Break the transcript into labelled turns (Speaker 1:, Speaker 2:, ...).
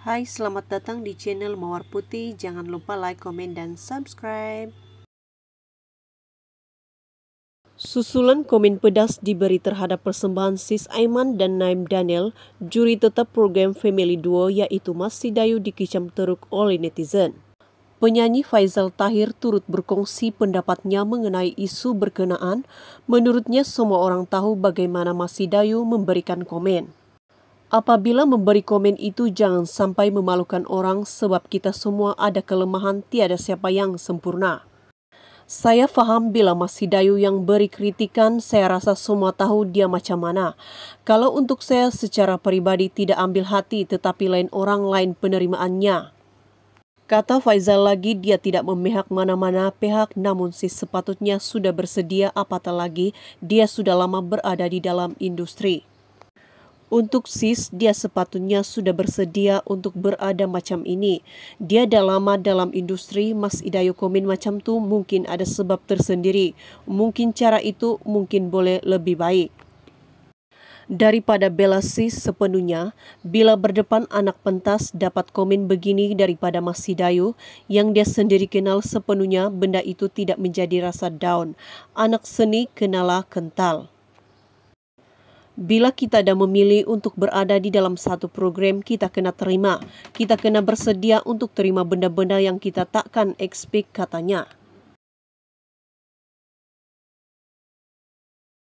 Speaker 1: Hai, selamat datang di channel Mawar Putih. Jangan lupa like, komen, dan subscribe. Susulan komen pedas diberi terhadap persembahan Sis Aiman dan Naim Daniel, juri tetap program Family Duo yaitu Mas Sidayu dikicam teruk oleh netizen. Penyanyi Faizal Tahir turut berkongsi pendapatnya mengenai isu berkenaan. Menurutnya semua orang tahu bagaimana Mas Dayu memberikan komen. Apabila memberi komen itu jangan sampai memalukan orang sebab kita semua ada kelemahan tiada siapa yang sempurna. Saya faham bila Mas Hidayu yang beri kritikan, saya rasa semua tahu dia macam mana. Kalau untuk saya secara pribadi tidak ambil hati tetapi lain orang lain penerimaannya. Kata Faizal lagi dia tidak memihak mana-mana pihak namun si sepatutnya sudah bersedia apatah lagi dia sudah lama berada di dalam industri. Untuk sis, dia sepatutnya sudah bersedia untuk berada macam ini. Dia dah lama dalam industri, Mas Idayo komen macam tu mungkin ada sebab tersendiri. Mungkin cara itu mungkin boleh lebih baik daripada bela sis sepenuhnya bila berdepan anak pentas dapat komen begini daripada Mas Hidayu yang dia sendiri kenal sepenuhnya benda itu tidak menjadi rasa down. Anak seni kenalah kental. Bila kita dah memilih untuk berada di dalam satu program, kita kena terima. Kita kena bersedia untuk terima benda-benda yang kita takkan expect katanya.